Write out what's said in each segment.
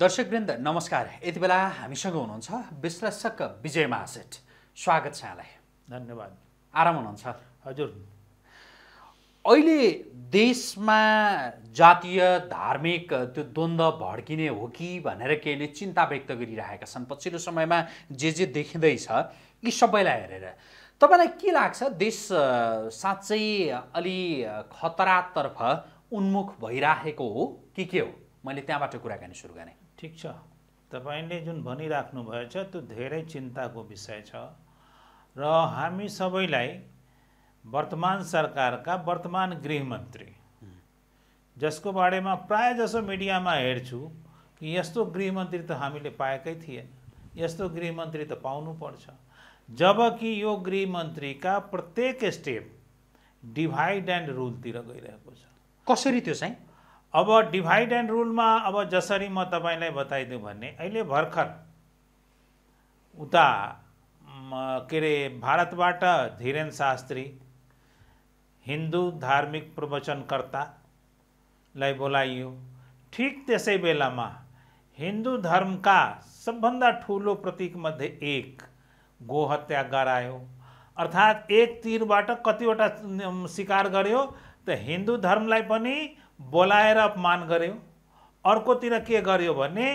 दर्शकवृन्द नमस्कार यति बेला हामीसँग हुनुहुन्छ विश्लेषक विजय महासेठ स्वागत छ यहाँलाई धन्यवाद आराम हुनुहुन्छ हजुर अहिले देशमा जातीय धार्मिक त्यो द्वन्द्व भड्किने हो कि भनेर केहीले चिन्ता व्यक्त गरिरहेका छन् पछिल्लो समयमा जे जे देखिँदैछ यी सबैलाई हेरेर तपाईँलाई के लाग्छ देश साँच्चै अलि खतरातर्फ उन्मुख भइराखेको हो कि के हो मैले त्यहाँबाट कुराकानी सुरु गरेँ ठिक छ तपाईँले जुन भएछ त्यो धेरै चिन्ताको विषय छ र हामी सबैलाई वर्तमान सरकारका वर्तमान गृहमन्त्री जसको बारेमा प्रायः जसो मिडियामा हेर्छु कि यस्तो गृहमन्त्री त हामीले पाएकै थिएन यस्तो गृहमन्त्री त पाउनु पाउनुपर्छ जबकि यो गृहमन्त्रीका प्रत्येक स्टेप डिभाइड एन्ड रुलतिर गइरहेको छ कसरी त्यो चाहिँ अब डिभाइड एन्ड रुलमा अब जसरी म तपाईँलाई बताइदिउँ भने अहिले भर्खर उता के अरे भारतबाट धीरेन शास्त्री हिन्दू धार्मिक प्रवचनकर्तालाई बोलाइयो ठिक त्यसै बेलामा हिन्दू धर्मका सबभन्दा ठुलो प्रतीकमध्ये एक गोहत्या गरायो अर्थात् एक तिरबाट कतिवटा सिकार गर्यो त हिन्दू धर्मलाई पनि बोलाएर अपमान गर्यो अर्कोतिर के गर्यो भने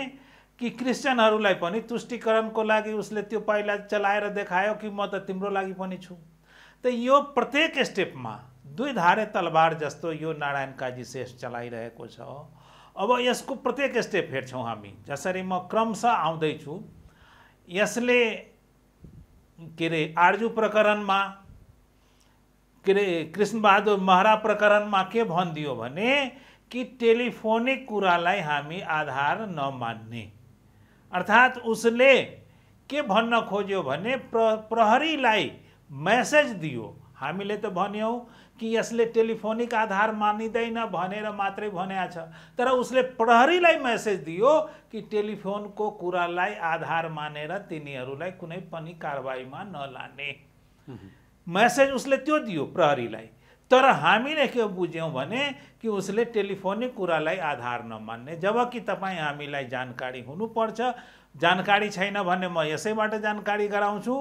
कि क्रिस्चियनहरूलाई पनि तुष्टिकरणको लागि उसले त्यो पहिला चलाएर देखायो कि म त तिम्रो लागि पनि छु त यो प्रत्येक स्टेपमा दुई धारे तलबार जस्तो यो नारायण काजी शेष चलाइरहेको छ अब यसको प्रत्येक स्टेप हेर्छौँ हामी जसरी म क्रमशः आउँदैछु यसले के अरे आर्जु प्रकरणमा कृष्णबहादुर महरा प्रकरणमा के भनिदियो भने कि टेलिफोनिक कुरालाई हामी आधार नमान्ने अर्थात् उसले के भन्न खोज्यो भने प्र प्रहरीलाई मेसेज दियो हामीले त भन्यौँ कि यसले टेलिफोनिक आधार मानिँदैन भनेर मात्रै भन्या छ तर उसले प्रहरीलाई मेसेज दियो कि टेलिफोनको कुरालाई आधार मानेर तिनीहरूलाई कुनै पनि कारवाहीमा नलाने म्यासेज उसले त्यो दियो प्रहरीलाई तर हामीले के बुझ्यौँ भने कि उसले टेलिफोनिक कुरालाई आधार नमान्ने जब कि तपाईँ हामीलाई जानकारी हुनुपर्छ जानकारी छैन भने म यसैबाट जानकारी गराउँछु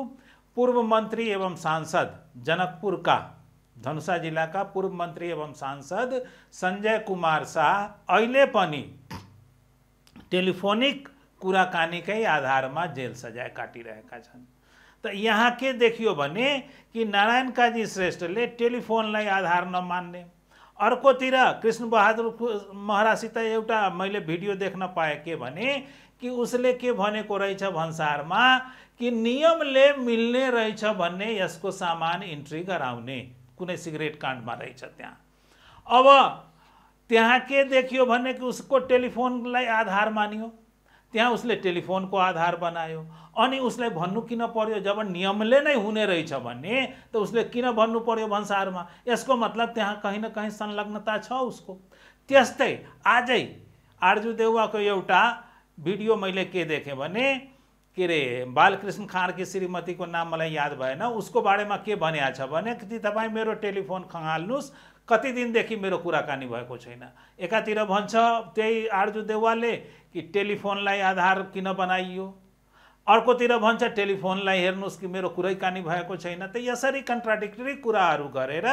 पूर्व मन्त्री एवं सांसद जनकपुरका धनुषा जिल्लाका पूर्व मन्त्री एवं सांसद सञ्जय कुमार शाह अहिले पनि टेलिफोनिक कुराकानीकै आधारमा जेल सजाय काटिरहेका छन् त यहाँ के देखियो भने कि नारायण काजी श्रेष्ठले टेलिफोनलाई आधार नमान्ने अर्कोतिर कृष्णबहादुर महाराजसित एउटा मैले भिडियो देख्न पाएँ के भने कि उसले के भनेको रहेछ भन्सारमा कि नियमले मिल्ने रहेछ भन्ने यसको सामान इन्ट्री गराउने कुनै सिगरेट काण्डमा रहेछ त्यहाँ अब त्यहाँ के देखियो भने कि उसको टेलिफोनलाई आधार मानियो त्यहाँ उसले टेलिफोनको आधार बनायो अनि उसलाई भन्नु किन पर्यो जब नियमले नै हुने रहेछ भने त उसले किन भन्नु पर्यो भन्सारमा यसको मतलब त्यहाँ कहीँ न कहीँ संलग्नता छ उसको त्यस्तै आजै आर्जु देउवाको एउटा भिडियो मैले के देखेँ भने के अरे बालकृष्ण खाँडकी श्रीमतीको नाम मलाई याद भएन उसको बारेमा के भनिएको छ भने कि तपाईँ मेरो टेलिफोन खँगाल्नुहोस् कति दिनदेखि मेरो कुराकानी भएको छैन एकातिर भन्छ त्यही आर्जु देवालले कि टेलिफोनलाई आधार किन बनाइयो अर्कोतिर भन्छ टेलिफोनलाई हेर्नुहोस् कि मेरो कुरैकानी भएको छैन त यसरी कन्ट्राडिक्टरी कुराहरू गरेर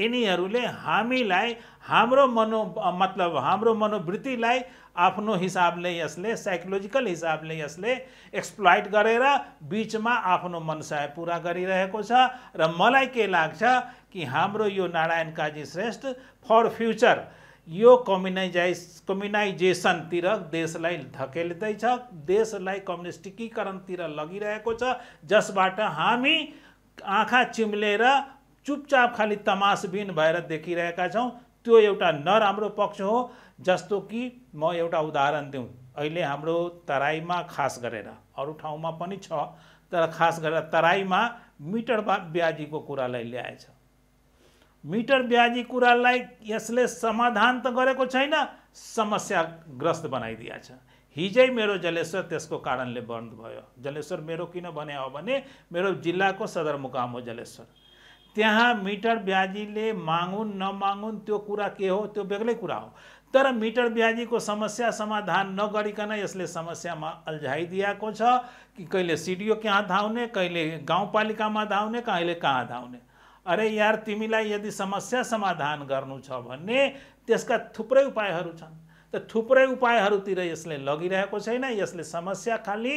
यिनीहरूले हामीलाई हाम्रो मनो मतलब हाम्रो मनोवृत्तिलाई आफ्नो हिसाबले यसले साइकोलोजिकल हिसाबले यसले एक्सप्लोइट गरेर बिचमा आफ्नो मनसाय पुरा गरिरहेको छ र मलाई के लाग्छ कि हाम्रो यो नारायण काजी श्रेष्ठ फर फ्युचर यो कम्युनाइजाइस कम्युनाइजेसनतिर देशलाई धकेल्दैछ देशलाई कम्युनिस्टिकीकरणतिर लगिरहेको छ जसबाट हामी आँखा चिम्लेर चुपचाप खालि तमासबिन भएर देखिरहेका छौँ त्यो एउटा नराम्रो पक्ष हो जस्तो कि म एउटा उदाहरण दिउँ अहिले हाम्रो तराईमा खास गरेर अरू ठाउँमा पनि छ तर खास गरेर तराईमा मिटर ब्याजीको कुरालाई ल्याएछ मिटर ब्याजी कुरालाई यसले समाधान त गरेको छैन समस्याग्रस्त बनाइदिया छ हिजै मेरो जलेश्वर त्यसको कारणले बन्द भयो जलेश्वर मेरो किन भने हो भने मेरो जिल्लाको सदरमुकाम हो जलेश्वर त्यहाँ मिटर ब्याजीले मागुन् नमागुन् त्यो कुरा के हो त्यो बेग्लै कुरा हो तर मिटर ब्याजीको समस्या समाधान नगरिकन यसले समस्यामा अल्झाइदिएको छ कि कहिले सिडिओ कहाँ धाउने कहिले गाउँपालिकामा धाउने कहिले कहाँ धाउने अरे यार तिमीलाई यदि समस्या समाधान गर्नु छ भने त्यसका थुप्रै उपायहरू छन् त थुप्रै उपायहरूतिर यसले लगिरहेको छैन यसले समस्या खालि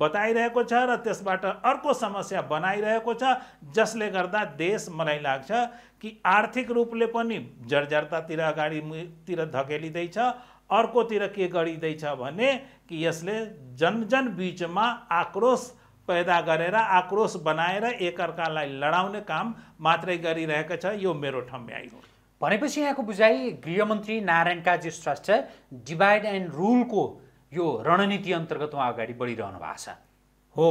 बताइरहेको छ र त्यसबाट अर्को समस्या बनाइरहेको छ जसले गर्दा देश मलाई लाग्छ कि आर्थिक रूपले पनि जर्जरतातिर अगाडितिर धकेलिँदैछ अर्कोतिर के गरिँदैछ भने कि यसले जनजन बिचमा आक्रोश पैदा गरेर आक्रोश बनाएर एकअर्कालाई लडाउने काम मात्रै गरिरहेको छ यो मेरो ठम्ब्याइ हो भनेपछि यहाँको बुझाइ गृहमन्त्री नारायण काजी श्रेष्ठ डिभाइड एन्ड रुलको यो रणनीति अन्तर्गत उहाँ अगाडि बढिरहनु भएको छ हो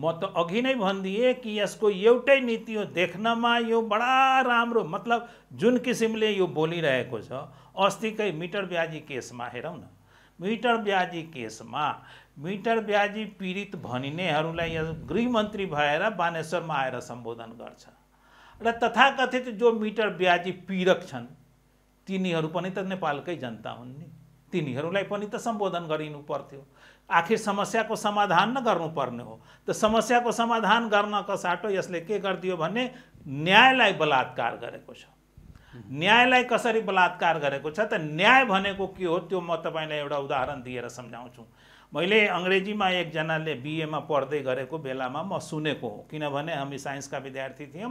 म त अघि नै भनिदिएँ कि यसको एउटै नीति हो देख्नमा यो बडा राम्रो मतलब जुन किसिमले यो बोलिरहेको छ अस्तिकै मिटर ब्याजी केसमा हेरौँ न मिटर ब्याजी केसमा मिटर ब्याजी पीडित भनिनेहरूलाई गृहमन्त्री भएर बानेश्वरमा आएर सम्बोधन गर्छ र तथाकथित जो मिटर ब्याजी पीडक छन् तिनीहरू पनि त नेपालकै जनता हुन् नि तिनीहरूलाई पनि त सम्बोधन गरिनु पर्थ्यो आखिर समस्याको समाधान न गर्नुपर्ने हो त समस्याको समाधान गर्नको साटो यसले के गरिदियो भने न्यायलाई बलात्कार गरेको छ न्यायलाई कसरी बलात्कार गरेको छ त न्याय भनेको के हो त्यो म तपाईँलाई एउटा उदाहरण दिएर सम्झाउँछु मैले अङ्ग्रेजीमा एकजनाले बिएमा पढ्दै गरेको बेलामा म सुनेको हो किनभने हामी साइन्सका विद्यार्थी थियौँ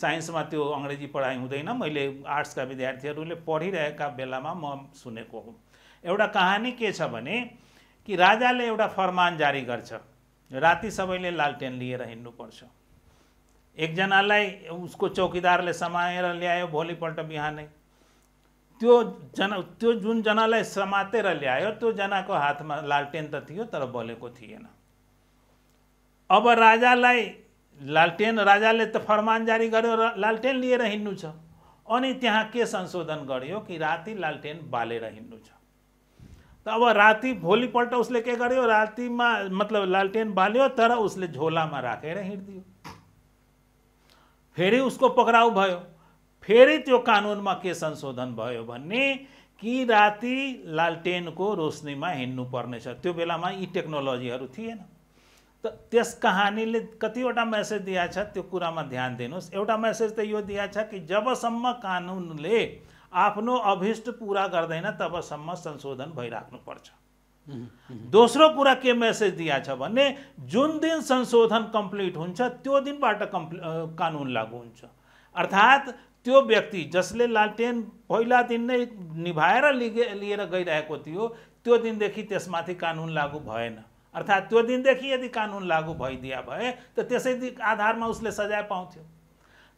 साइन्समा त्यो अङ्ग्रेजी पढाइ हुँदैन मैले आर्ट्सका विद्यार्थीहरूले पढिरहेका बेलामा म सुनेको हो एउटा कहानी के छ भने कि राजाले एउटा फरमान जारी गर्छ राति सबैले लालटेन लिएर हिँड्नुपर्छ एकजनालाई उसको चौकीदारले समाएर ल्यायो भोलिपल्ट बिहानै त्यो जना त्यो जुन जनालाई समातेर ल्यायो त्यो जनाको हातमा लालटेन त थियो तर बोलेको थिएन अब राजालाई लालटेन राजाले त फरमान जारी गर्यो र लालटेन लिएर हिँड्नु छ अनि त्यहाँ के संशोधन गरियो कि राति लालटेन बालेर हिँड्नु छ त अब राति भोलिपल्ट उसले के गर्यो रातिमा मतलब लालटेन बाल्यो तर उसले झोलामा राखेर हिँडिदियो फेरि उसको पक्राउ भयो फेरि त्यो कानुनमा के संशोधन भयो भने कि राति लालटेनको रोशनीमा हिँड्नुपर्नेछ त्यो बेलामा यी टेक्नोलोजीहरू थिएन त त्यस कहानीले कतिवटा मेसेज दिएको छ त्यो कुरामा ध्यान दिनुहोस् एउटा मेसेज त यो दिएको छ कि जबसम्म कानुनले आफ्नो अभिष्ट पुरा गर्दैन तबसम्म संशोधन भइराख्नुपर्छ दोस्रो कुरा के मेसेज दिएको छ भने जुन दिन संशोधन कम्प्लिट हुन्छ त्यो दिनबाट कम्प्लि कानुन लागू हुन्छ अर्थात् त्यो व्यक्ति जसले लालटेन दिन नै निभाएर लिगे लिएर गइरहेको थियो त्यो दिनदेखि त्यसमाथि कानुन लागू भएन अर्थात् त्यो दिनदेखि यदि कानुन लागू भइदिया भए त त्यसै आधारमा उसले सजाय पाउँथ्यो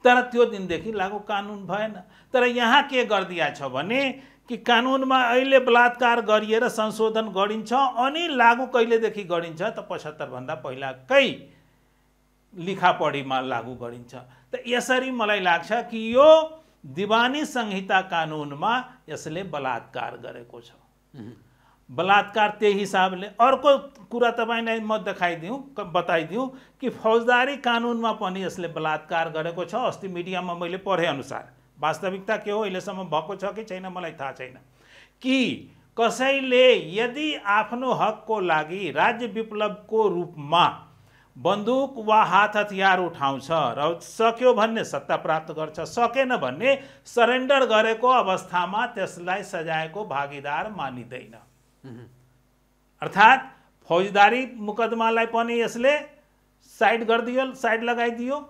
तर त्यो दिनदेखि लागू कानुन भएन तर यहाँ के गरिदिया छ भने कि कानुनमा अहिले बलात्कार गरिएर संशोधन गरिन्छ अनि लागू कहिलेदेखि गरिन्छ त पचहत्तरभन्दा पहिलाकै लिखापढीमा लागू गरिन्छ त यसरी मलाई लाग्छ कि यो दिवानी संहिता कानुनमा यसले बलात्कार गरेको छ बलात्कार त्यही हिसाबले अर्को कुरा तपाईँलाई म देखाइदिउँ बताइदिउँ कि फौजदारी कानुनमा पनि यसले बलात्कार गरेको छ अस्ति मिडियामा मैले अनुसार वास्तविकता के हो अहिलेसम्म भएको छ कि छैन मलाई थाहा छैन कि कसैले यदि आफ्नो हकको लागि राज्य विप्लवको रूपमा बन्दुक वा हात हतियार उठाउँछ र सक्यो भन्ने सत्ता प्राप्त गर्छ सकेन भन्ने सरेन्डर गरेको अवस्थामा त्यसलाई सजायको भागीदार मानिँदैन अर्थात् फौजदारी मुकदमालाई पनि यसले साइड गरिदियो साइड लगाइदियो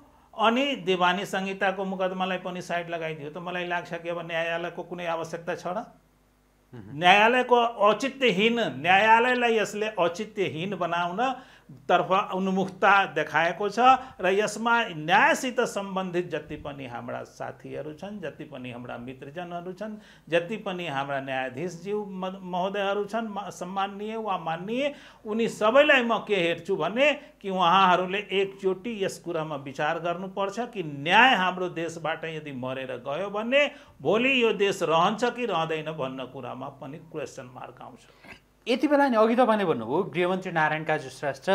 अनि देवानी संहिताको मुकदमालाई पनि साइड लगाइदियो त मलाई लाग्छ कि अब न्यायालयको कुनै आवश्यकता छ र न्यायालयको औचित्यहीन न्यायालयलाई यसले औचित्यहीन बनाउन तर्फ उन्मुखता देखाएको छ र यसमा न्यायसित सम्बन्धित जति पनि हाम्रा साथीहरू छन् जति पनि हाम्रा मित्रजनहरू छन् जति पनि हाम्रा न्यायाधीशज्यू महोदयहरू छन् सम्मानीय वा मान्नीय उनी सबैलाई म के हेर्छु भने कि उहाँहरूले एकचोटि यस कुरामा विचार गर्नुपर्छ कि न्याय हाम्रो देशबाट यदि मरेर गयो भने भोलि यो देश रहन्छ कि रहँदैन भन्ने कुरामा पनि क्वेसन मार्क आउँछ यति बेला नि अघि तपाईँले भन्नुभयो गृहमन्त्री नारायण काजु श्रेष्ठ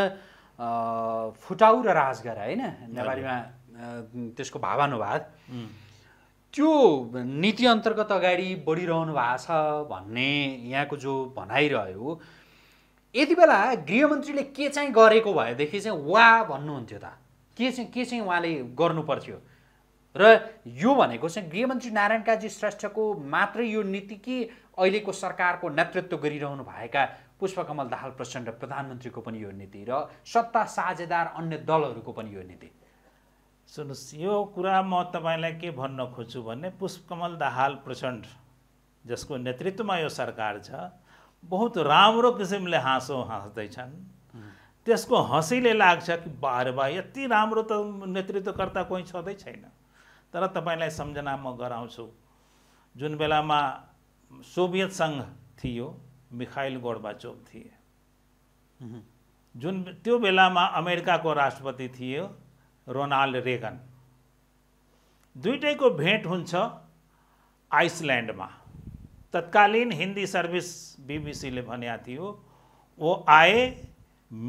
फुटाउ र राजगर होइन नेपालीमा त्यसको भावानुवाद त्यो नीति अन्तर्गत अगाडि बढिरहनु भएको छ भन्ने यहाँको जो भनाइरह्यो यति बेला गृहमन्त्रीले के चाहिँ गरेको भएदेखि चाहिँ वा भन्नुहुन्थ्यो त के चाहिँ के चाहिँ उहाँले गर्नुपर्थ्यो र यो भनेको चाहिँ गृहमन्त्री नारायण काजी श्रेष्ठको मात्रै यो नीति कि अहिलेको सरकारको नेतृत्व गरिरहनु भएका पुष्पकमल दाहाल प्रचण्ड प्रधानमन्त्रीको पनि यो नीति र सत्ता साझेदार अन्य दलहरूको पनि यो नीति सुन्नुहोस् यो कुरा म तपाईँलाई के भन्न खोज्छु भने पुष्पकमल दाहाल प्रचण्ड जसको नेतृत्वमा यो सरकार छ बहुत राम्रो किसिमले हाँसो हाँस्दैछन् त्यसको हँसीले लाग्छ कि बार बा यति राम्रो त नेतृत्वकर्ता कोही छँदै छैन तर तपाईँलाई सम्झना म गराउँछु जुन बेलामा सोभियत सङ्घ थियो मिखाइल गोर्बाचोभ थिए जुन त्यो बेलामा अमेरिकाको राष्ट्रपति थियो रोनाल्ड रेगन दुइटैको भेट हुन्छ आइसल्यान्डमा तत्कालीन हिन्दी सर्भिस बिबिसीले भनेको थियो वो आए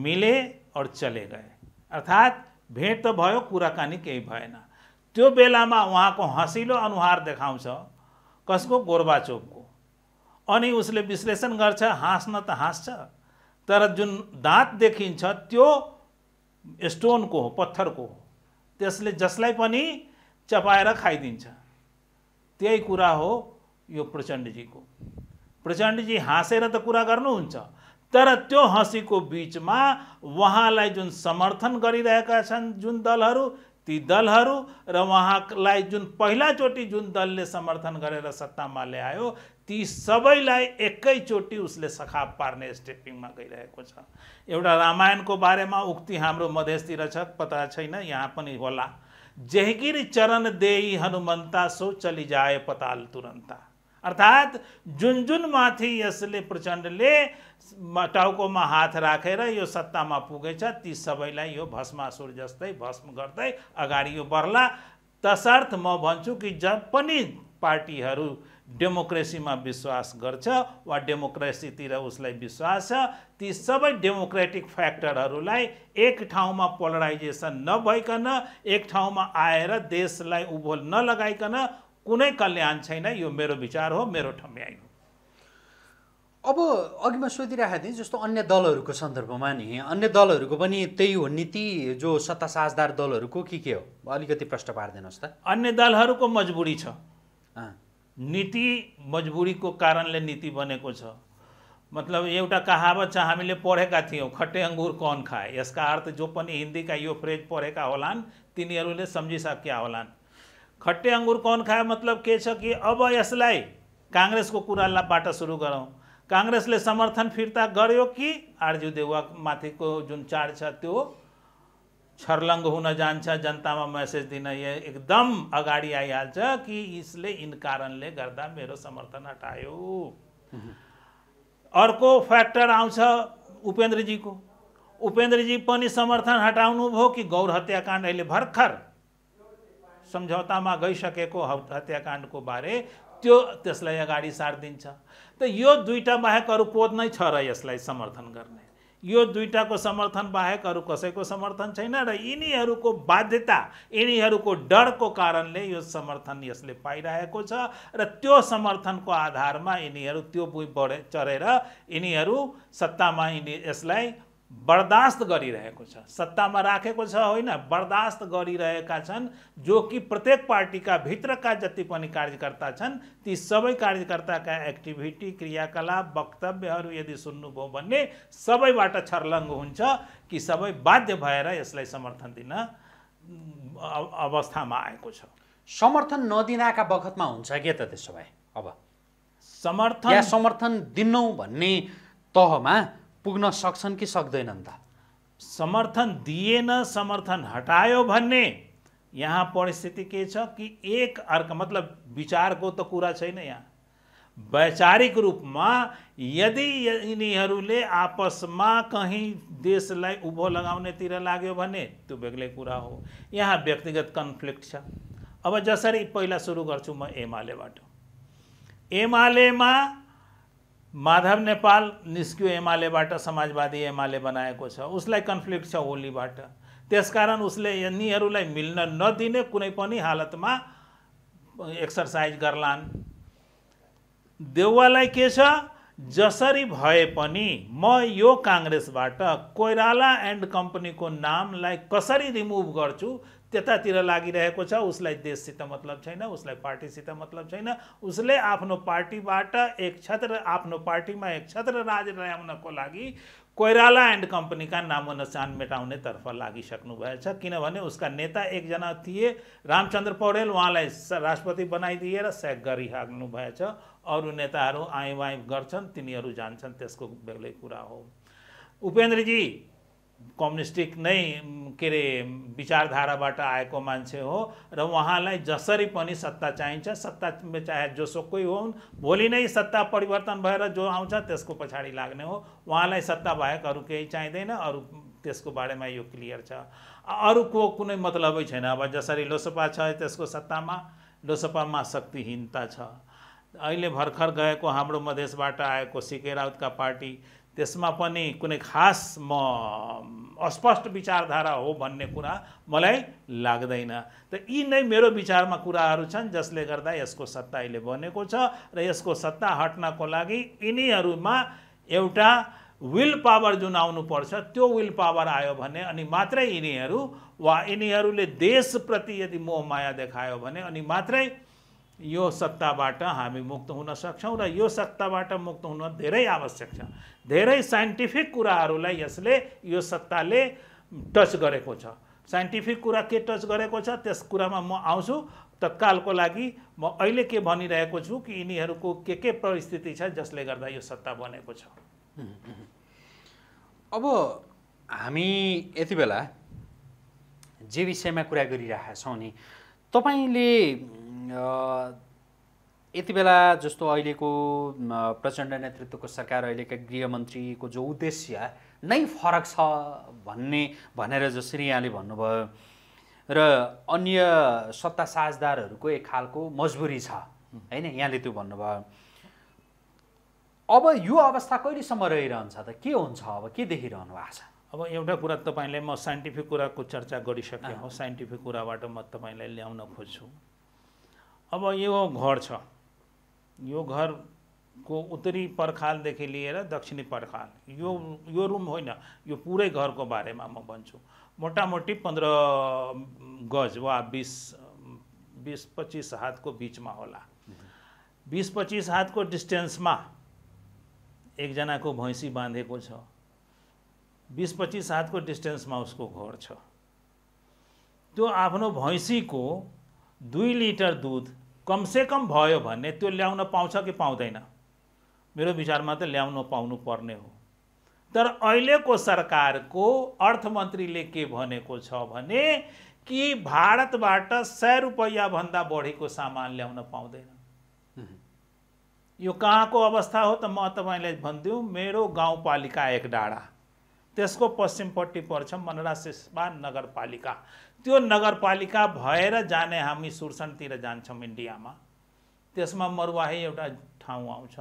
मिले और चले गए अर्थात् भेट त भयो कुराकानी केही भएन त्यो बेलामा उहाँको हँसिलो अनुहार देखाउँछ कसको गोर्बाचोपको अनि उसले विश्लेषण गर्छ हाँस्न त हाँस्छ तर जुन दाँत देखिन्छ त्यो स्टोनको हो पत्थरको हो त्यसले जसलाई पनि चपाएर खाइदिन्छ त्यही कुरा हो यो प्रचण्डजीको प्रचण्डजी हाँसेर त कुरा गर्नुहुन्छ तर त्यो हँसीको बिचमा उहाँलाई जुन समर्थन गरिरहेका छन् जुन दलहरू ती दलहरू र उहाँलाई जुन पहिलाचोटि जुन दलले समर्थन गरेर सत्तामा ल्यायो ती सबैलाई एकैचोटि उसले सखाप पार्ने स्टेपिङमा गइरहेको छ एउटा रामायणको बारेमा उक्ति हाम्रो मधेसतिर छ पता छैन यहाँ पनि होला जहगिर चरण देई हनुमन्ता सो चली जाए पताल तुरन्ता अर्थात् जुन जुन माथि यसले प्रचण्डले टाउकोमा हात राखेर यो सत्तामा पुगेछ ती सबैलाई यो भस्मासुर जस्तै भस्म गर्दै अगाडि यो बढ्ला तसर्थ म भन्छु कि जब पनि पार्टीहरू डेमोक्रेसीमा विश्वास गर्छ वा डेमोक्रेसीतिर उसलाई विश्वास छ ती सबै डेमोक्रेटिक फ्याक्टरहरूलाई एक ठाउँमा पोलराइजेसन नभइकन एक ठाउँमा आएर देशलाई उभो नलगाइकन कुनै कल्याण छैन यो मेरो विचार हो मेरो ठम्याइ हो अब अघि म सोधिरहेको थिएँ जस्तो अन्य दलहरूको सन्दर्भमा नि अन्य दलहरूको पनि त्यही हो नीति जो सत्ता साझदार दलहरूको के के हो अलिकति प्रश्न पारिदिनुहोस् त अन्य दलहरूको मजबुरी छ नीति मजबूरी को कारण नीति बने को मतलब एवं कहावत हमी पढ़े पढेका खट्टे अंगूर कौन खाए इसका अर्थ जो हिंदी का यो फ्रेज हो तिनी समझी सकिया हो खट्टे अंगूर कौन खाए मतलब के छ कि अब कुराला बाट सुरू सुरु कांग्रेस ने समर्थन फिर्ता गयो कि आरजु देउवामाथिको जुन चाड छ त्यो छर्लङ्ग हुन जान्छ जनतामा मेसेज दिन यो एकदम अगाडि आइहाल्छ कि यसले यिन कारणले गर्दा मेरो समर्थन हटायो अर्को फ्याक्टर आउँछ उपेन्द्रजीको उपेन्द्रजी पनि समर्थन हटाउनु भयो कि गौर हत्याकाण्ड अहिले भर्खर सम्झौतामा गइसकेको हत्याकाण्डको बारे त्यो त्यसलाई अगाडि सारिदिन्छ त यो दुईवटा बाहेक अरू कोद नै छ र यसलाई समर्थन गर्ने यो दुईवटाको समर्थन बाहेक अरू कसैको समर्थन छैन र यिनीहरूको बाध्यता यिनीहरूको डरको कारणले यो समर्थन यसले पाइरहेको छ र त्यो समर्थनको आधारमा यिनीहरू त्यो बढे चढेर यिनीहरू सत्तामा यिनी यसलाई बर्दास्त गरिरहेको छ सत्तामा राखेको छ होइन बर्दास्त गरिरहेका छन् जो कि प्रत्येक पार्टीका भित्रका जति पनि कार्यकर्ता छन् ती सबै कार्यकर्ताका एक्टिभिटी क्रियाकलाप वक्तव्यहरू यदि सुन्नुभयो भने सबैबाट छर्लङ्ग हुन्छ कि सबै बाध्य भएर यसलाई समर्थन दिन अवस्थामा आएको छ समर्थन नदिनाका बखतमा हुन्छ के त त्यसो भए अब समर्थन समर्थन दिनौँ भन्ने तहमा पुग्न सक्छन् कि सक्दैनन् त समर्थन दिएन समर्थन हटायो भन्ने यहाँ परिस्थिति के छ कि एक अर्का मतलब विचारको त कुरा छैन यहाँ वैचारिक रूपमा यदि यिनीहरूले आपसमा कहीँ देशलाई उभो लगाउनेतिर लाग्यो भने त्यो बेग्लै कुरा हो यहाँ व्यक्तिगत कन्फ्लिक्ट छ अब जसरी पहिला सुरु गर्छु म एमालेबाट एमालेमा माधव नेपाल निस्क्यो एमालेबाट समाजवादी एमाले बनाएको छ उसलाई कन्फ्लिक्ट छ होलीबाट त्यसकारण उसले यिनीहरूलाई मिल्न नदिने कुनै पनि हालतमा एक्सर्साइज गर्लान् देउवालाई के छ जसरी भए पनि म यो काङ्ग्रेसबाट कोइराला एन्ड कम्पनीको नामलाई कसरी रिमुभ गर्छु त्यतातिर लागिरहेको छ उसलाई देशसित मतलब छैन उसलाई पार्टीसित मतलब छैन उसले आफ्नो पार्टीबाट एक छत्र आफ्नो पार्टीमा एक छत्र राज ल्याउनको लागि कोइराला एन्ड कम्पनीका नामो नचान मेटाउनेतर्फ भएछ किनभने उसका नेता एकजना थिए रामचन्द्र पौडेल उहाँलाई राष्ट्रपति बनाइदिएर सेक गरिहाल्नु भएछ अरू नेताहरू आएँ गर्छन् तिनीहरू जान्छन् त्यसको बेग्लै कुरा हो उपेन्द्रजी कम्युनिस्टिक नै के अरे विचारधाराबाट आएको मान्छे हो र उहाँलाई जसरी पनि सत्ता चाहिन्छ सत्ता चाहे जोसुकै होन् भोलि नै सत्ता परिवर्तन भएर जो आउँछ त्यसको पछाडि लाग्ने हो उहाँलाई सत्ता बाहेक अरू केही चाहिँदैन अरू त्यसको बारेमा यो क्लियर छ अरूको कुनै मतलबै छैन अब जसरी लोसपा छ त्यसको सत्तामा लोसपामा शक्तिहीनता छ अहिले भर्खर गएको हाम्रो मधेसबाट आएको सिके राउतका पार्टी त्यसमा पनि कुनै खास म अस्पष्ट विचारधारा हो भन्ने कुरा मलाई लाग्दैन त यी नै मेरो विचारमा कुराहरू छन् जसले गर्दा यसको सत्ता अहिले बनेको छ र यसको सत्ता हट्नको लागि यिनीहरूमा एउटा विल पावर जुन आउनुपर्छ त्यो विल पावर आयो भने अनि मात्रै यिनीहरू वा यिनीहरूले देशप्रति यदि मोह माया देखायो भने अनि मात्रै यो सत्ताबाट हामी मुक्त हुन सक्छौँ र यो सत्ताबाट मुक्त हुन धेरै आवश्यक छ धेरै साइन्टिफिक कुराहरूलाई यसले यो सत्ताले टच गरेको छ साइन्टिफिक कुरा के टच गरेको छ त्यस कुरामा म आउँछु तत्कालको लागि म अहिले के भनिरहेको छु कि यिनीहरूको के के परिस्थिति छ जसले गर्दा यो सत्ता बनेको छ अब हामी यति बेला जे विषयमा कुरा गरिरहेका छौँ नि तपाईँले यति बेला जस्तो अहिलेको प्रचण्ड नेतृत्वको सरकार अहिलेका गृहमन्त्रीको जो उद्देश्य नै फरक छ भन्ने भनेर जसरी यहाँले भन्नुभयो र अन्य सत्ता साझदारहरूको एक खालको मजबुरी छ होइन यहाँले त्यो भन्नुभयो अब यो अवस्था कहिलेसम्म रहिरहन्छ त के हुन्छ अब के देखिरहनु भएको छ अब एउटा कुरा तपाईँलाई म साइन्टिफिक कुराको चर्चा गरिसकेँ हो साइन्टिफिक कुराबाट म तपाईँलाई ल्याउन खोज्छु अब यो घर छ यो घरको उत्तरी पर्खालदेखि लिएर दक्षिणी पर्खाल यो यो रुम होइन यो पुरै घरको बारेमा म भन्छु मोटामोटी पन्ध्र गज वा बिस बिस पच्चिस हातको बिचमा होला बिस पच्चिस हातको डिस्टेन्समा एकजनाको भैँसी बाँधेको छ बिस पच्चिस हातको डिस्टेन्समा उसको घर छ त्यो आफ्नो भैँसीको दुई लिटर दुध कमसेकम भयो भने त्यो ल्याउन पाउँछ कि पाउँदैन मेरो विचारमा त ल्याउन पाउनु पर्ने हो तर अहिलेको सरकारको अर्थमन्त्रीले के भनेको छ भने कि भारतबाट सय रुपैयाँभन्दा बढीको सामान ल्याउन पाउँदैन यो कहाँको अवस्था हो त म तपाईँलाई भनिदिउँ मेरो गाउँपालिका एक डाँडा त्यसको पश्चिमपट्टि पर्छ मनरासेस्बान नगरपालिका त्यो नगरपालिका भएर जाने हामी सुरसनतिर जान्छौँ इन्डियामा त्यसमा मरुवाही एउटा ठाउँ आउँछ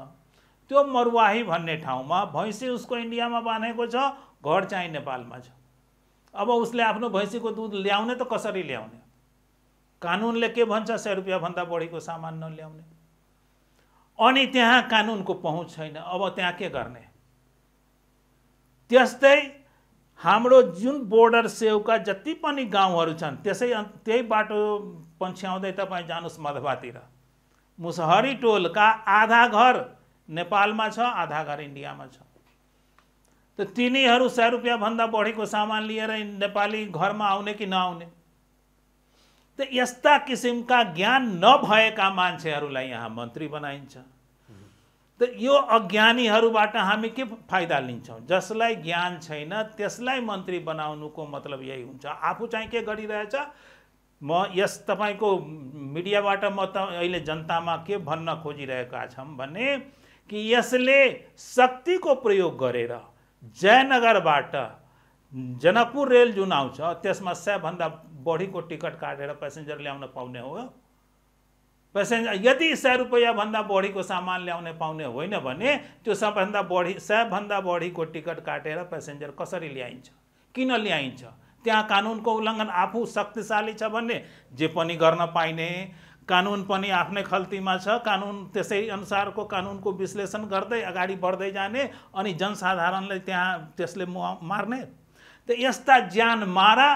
त्यो मरुवाही भन्ने ठाउँमा भैँसी उसको इन्डियामा बाँधेको छ घर चाहिँ नेपालमा छ अब उसले आफ्नो भैँसीको दुध ल्याउने त कसरी ल्याउने कानुनले के भन्छ सय रुपियाँभन्दा बढीको सामान नल्याउने अनि त्यहाँ कानुनको पहुँच छैन अब त्यहाँ के गर्ने त्यस्तै हाम्रो जुन बोर्डर सेउका जति पनि गाउँहरू छन् त्यसै त्यही बाटो पछ्याउँदै तपाईँ जानुहोस् मधवातिर मुसहरी टोलका आधा घर नेपालमा छ आधा घर इन्डियामा छ त तिनीहरू सय रुपियाँभन्दा बढीको सामान लिएर नेपाली घरमा आउने कि नआउने त यस्ता किसिमका ज्ञान नभएका मान्छेहरूलाई यहाँ मन्त्री बनाइन्छ त यो अज्ञानीहरूबाट हामी के फाइदा लिन्छौँ जसलाई ज्ञान छैन त्यसलाई मन्त्री बनाउनुको मतलब यही हुन्छ आफू चाहिँ के गरिरहेछ म यस तपाईँको मिडियाबाट म त अहिले जनतामा के भन्न खोजिरहेका छौँ भने कि यसले शक्तिको प्रयोग गरेर जयनगरबाट जनकपुर रेल जुन आउँछ त्यसमा सयभन्दा बढीको टिकट काटेर पेसेन्जर ल्याउन पाउने हो पेसेन्जर यदि सय रुपियाँभन्दा बढीको सामान ल्याउने पाउने होइन भने त्यो सबभन्दा बढी सयभन्दा बढीको टिकट काटेर पेसेन्जर कसरी ल्याइन्छ किन ल्याइन्छ त्यहाँ कानुनको उल्लङ्घन आफू शक्तिशाली छ भन्ने जे पनि गर्न पाइने कानुन पनि आफ्नै खल्तीमा छ कानुन त्यसै अनुसारको कानुनको विश्लेषण गर्दै अगाडि बढ्दै जाने अनि जनसाधारणलाई त्यहाँ त्यसले मार्ने त यस्ता ज्यान मारा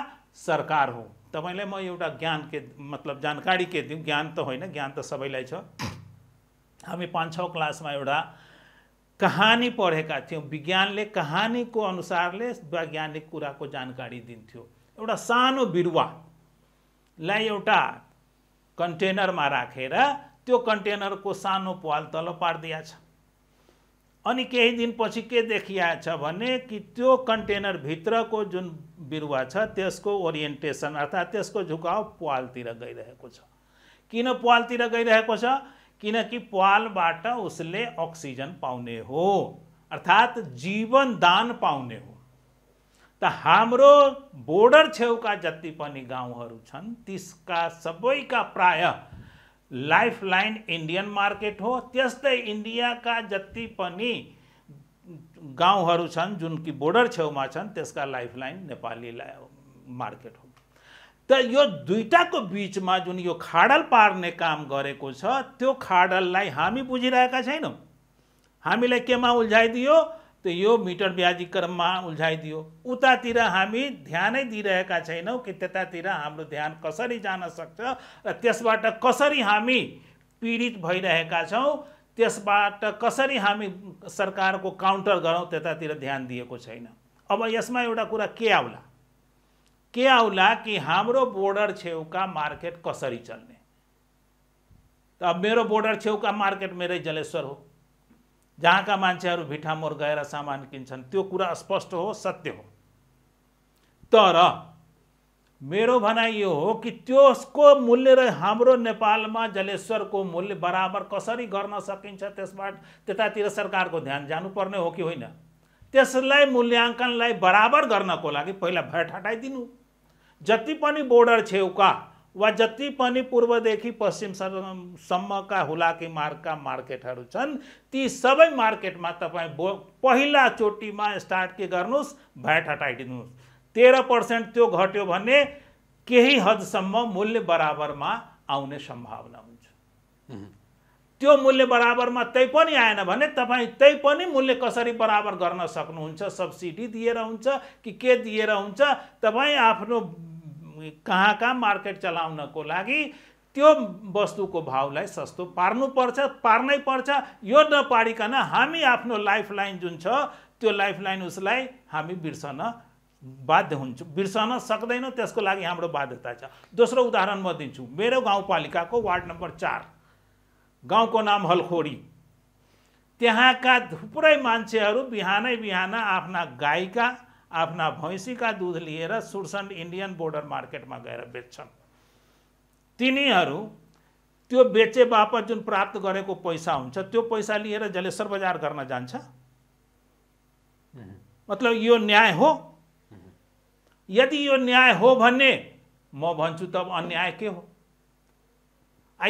सरकार हो तपाईँलाई म एउटा ज्ञान के मतलब जानकारी के दिउँ ज्ञान त होइन ज्ञान त सबैलाई छ हामी पाँच छ क्लासमा एउटा कहानी पढेका थियौँ विज्ञानले कहानीको अनुसारले वैज्ञानिक कुराको जानकारी दिन्थ्यो एउटा सानो बिरुवालाई एउटा कन्टेनरमा राखेर त्यो कन्टेनरको सानो पाल तल पारिदिएछ अनि दिन पीछे के देखिआछ भने कि त्यो कन्टेनरभित्रको जुन बिरुवा छ त्यसको को अर्थात् त्यसको झुकाव तीर गई रहें किन तीर गई छ किनकि प्वालबाट उसले अक्सिजन पाने हो जीवन जीवनदान पाने हो त हम बोर्डर का जति गाँव तीस का सब का प्राय लाइफलाइन इन्डियन मार्केट हो त्यस्तै इन्डियाका जति पनि गाउँहरू छन् जुन कि बोर्डर छेउमा छन् त्यसका लाइफलाइन नेपाली ला मार्केट हो त यो दुईवटाको बिचमा जुन यो खाडल पार्ने काम गरेको छ त्यो खाडललाई हामी बुझिरहेका छैनौँ हामीलाई केमा उल्झाइदियो त्यो यो मिटर ब्याजी क्रममा उल्झाइदियो उतातिर हामी ध्यानै दिइरहेका छैनौँ कि त्यतातिर हाम्रो ध्यान कसरी जान सक्छ र त्यसबाट कसरी हामी पीडित भइरहेका छौँ त्यसबाट कसरी हामी सरकारको काउन्टर गरौँ त्यतातिर ध्यान दिएको छैन अब यसमा एउटा कुरा के आउला के आउला कि हाम्रो बोर्डर छेउका मार्केट कसरी चल्ने त अब मेरो बोर्डर छेउका मार्केट मेरै जलेश्वर हो जहाँका मान्छेहरू भिठामोर गएर सामान किन्छन् त्यो कुरा स्पष्ट हो सत्य हो तर मेरो भनाइ यो हो कि त्यसको मूल्य र हाम्रो नेपालमा जलेश्वरको मूल्य बराबर कसरी गर्न सकिन्छ त्यसबाट त्यतातिर सरकारको ध्यान जानुपर्ने हो कि होइन त्यसलाई मूल्याङ्कनलाई बराबर गर्नको लागि पहिला भेट हटाइदिनु जति पनि बोर्डर छेउका वा जति पनि पूर्वदेखि पश्चिमसम्मका हुलाकी मार्गका मार्केटहरू छन् ती सबै मार्केटमा तपाईँ बो पहिलाचोटिमा स्टार्ट के गर्नुहोस् भ्याट हटाइदिनुहोस् तेह्र पर्सेन्ट त्यो घट्यो भने केही हदसम्म मूल्य बराबरमा आउने सम्भावना हुन्छ त्यो मूल्य बराबरमा तै पनि आएन भने तपाईँ तै पनि मूल्य कसरी बराबर गर्न सक्नुहुन्छ सब्सिडी दिएर हुन्छ कि के दिएर हुन्छ तपाईँ आफ्नो कहाँ कहाँ मार्केट चलाउनको लागि त्यो वस्तुको भाउलाई सस्तो पार्नुपर्छ पार्नै पर्छ यो नपारिकन हामी आफ्नो लाइफ लाइन जुन छ त्यो लाइफ लाइन उसलाई हामी बिर्सन बाध्य हुन्छ बिर्सन सक्दैनौँ त्यसको लागि हाम्रो बाध्यता छ दोस्रो उदाहरण म दिन्छु मेरो गाउँपालिकाको वार्ड नम्बर चार गाउँको नाम हलखोरी त्यहाँका थुप्रै मान्छेहरू बिहानै बिहान आफ्ना गाईका आफ्ना भैँसीका दुध लिएर सुरसन्ड इन्डियन बोर्डर मार्केटमा गएर बेच्छन् तिनीहरू त्यो बेचे बापत जुन प्राप्त गरेको पैसा हुन्छ त्यो पैसा लिएर जलेश्वर बजार गर्न जान्छ मतलब यो न्याय हो यदि यो न्याय हो भने म भन्छु तब अन्याय के हो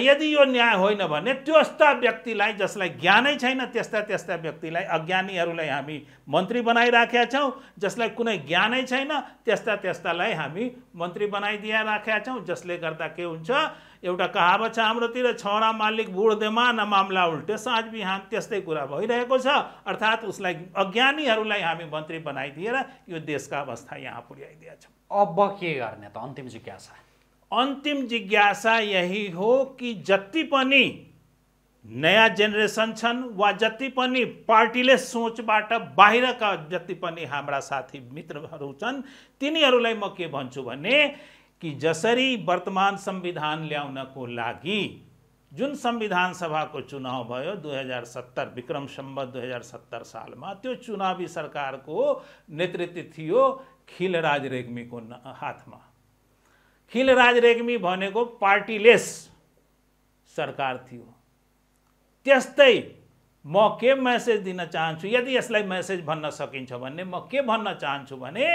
यदि यो न्याय होइन भने त्यस्ता व्यक्तिलाई जसलाई ज्ञानै छैन त्यस्ता त्यस्ता व्यक्तिलाई अज्ञानीहरूलाई हामी मन्त्री बनाइराखेका छौँ जसलाई कुनै ज्ञानै छैन त्यस्ता त्यस्तालाई हामी मन्त्री बनाइदिया राखेका छौँ जसले गर्दा के हुन्छ एउटा कहावत छ हाम्रोतिर छोरा मालिक बुढ्दैमा न मामला उल्टे साँझ बिहान त्यस्तै कुरा भइरहेको छ अर्थात् उसलाई अज्ञानीहरूलाई हामी मन्त्री बनाइदिएर यो देशका अवस्था यहाँ पुर्याइदिएछौँ अब के गर्ने त अन्तिम जिज्ञासा अंतिम जिज्ञासा यही हो कि जति नया जेनरेशन जेनेरेसन छन् वा जति पनि पार्टीले सोचबाट बाहिरका जति पनि हाम्रा साथी मित्रहरू छन् तिनीहरूलाई म के भन्छु भने कि जसरी वर्तमान संविधान ल्याउनको लागि जुन संविधान सभाको चुनाव भयो दुई हजार सत्तर विक्रम सम्बत दुई हजार सत्तर सालमा त्यो चुनावी सरकारको नेतृत्व थियो खिलराज रेग्मीको हातमा खिलराज रेग्मी भनेको पार्टीलेस सरकार थियो त्यस्तै म के मेसेज दिन चाहन्छु यदि यसलाई मेसेज भन्न सकिन्छ भने म के भन्न चाहन्छु भने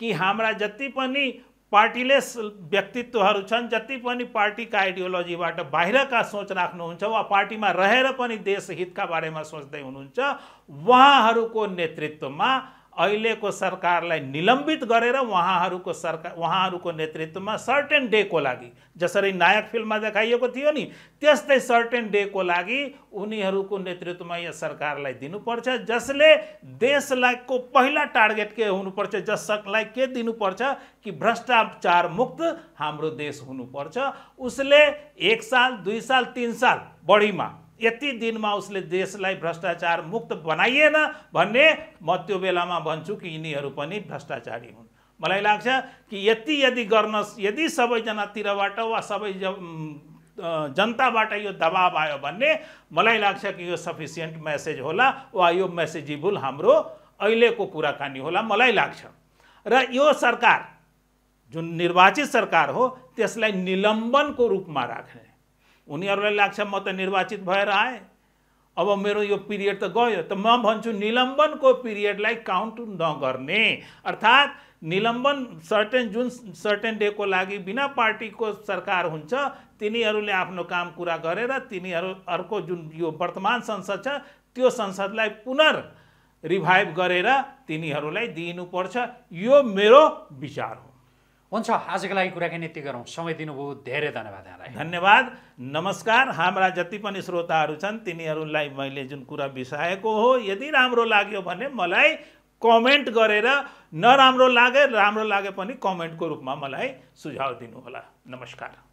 कि हाम्रा जति पनि पार्टीलेस व्यक्तित्वहरू छन् जति पनि पार्टीका आइडियोलोजीबाट बाहिरका सोच राख्नुहुन्छ वा पार्टीमा रहेर पनि देशहितका बारेमा सोच्दै हुनुहुन्छ उहाँहरूको नेतृत्वमा अहिलेको सरकारलाई निलम्बित गरेर उहाँहरूको सरकार उहाँहरूको नेतृत्वमा सर्टेन डेको लागि जसरी नायक फिल्ममा देखाइएको थियो नि त्यस्तै सर्टेन डेको लागि उनीहरूको नेतृत्वमा यो सरकारलाई दिनुपर्छ जसले देशलाई को पहिला टार्गेट के हुनुपर्छ जसलाई के दिनुपर्छ कि भ्रष्टाचार मुक्त हाम्रो देश हुनुपर्छ उसले एक साल दुई साल तिन साल बढीमा यति दिनमा उसले देशलाई भ्रष्टाचार मुक्त बनाइएन भन्ने म त्यो बेलामा भन्छु कि यिनीहरू पनि भ्रष्टाचारी हुन् मलाई लाग्छ कि यति यदि गर्न यदि सबैजनातिरबाट वा सबै जनताबाट यो दबाब आयो भन्ने मलाई लाग्छ कि यो सफिसियन्ट म्यासेज होला वा यो म्यासेजिबल हाम्रो अहिलेको कुराकानी होला मलाई लाग्छ र यो सरकार जुन निर्वाचित सरकार हो त्यसलाई निलम्बनको रूपमा राख्ने उनीहरूलाई लाग्छ म त निर्वाचित भएर आएँ अब मेरो यो पिरियड त गयो त म भन्छु निलम्बनको पिरियडलाई काउन्ट नगर्ने अर्थात् निलम्बन सर्टेन जुन सर्टेन डेको लागि बिना पार्टीको सरकार हुन्छ तिनीहरूले आफ्नो काम कुरा गरेर तिनीहरू अर्को जुन यो वर्तमान संसद छ त्यो संसदलाई पुनर् रिभाइभ गरेर तिनीहरूलाई दिइनुपर्छ यो मेरो विचार हो हुन्छ आजको लागि कुराकानी यति गरौँ समय दिनुभयो धेरै धन्यवाद यहाँलाई धन्यवाद नमस्कार हाम्रा जति पनि श्रोताहरू छन् तिनीहरूलाई मैले जुन कुरा बिसाएको हो यदि राम्रो लाग्यो भने मलाई कमेन्ट गरेर नराम्रो लागे राम्रो लागे पनि कमेन्टको रूपमा मलाई सुझाव दिनुहोला नमस्कार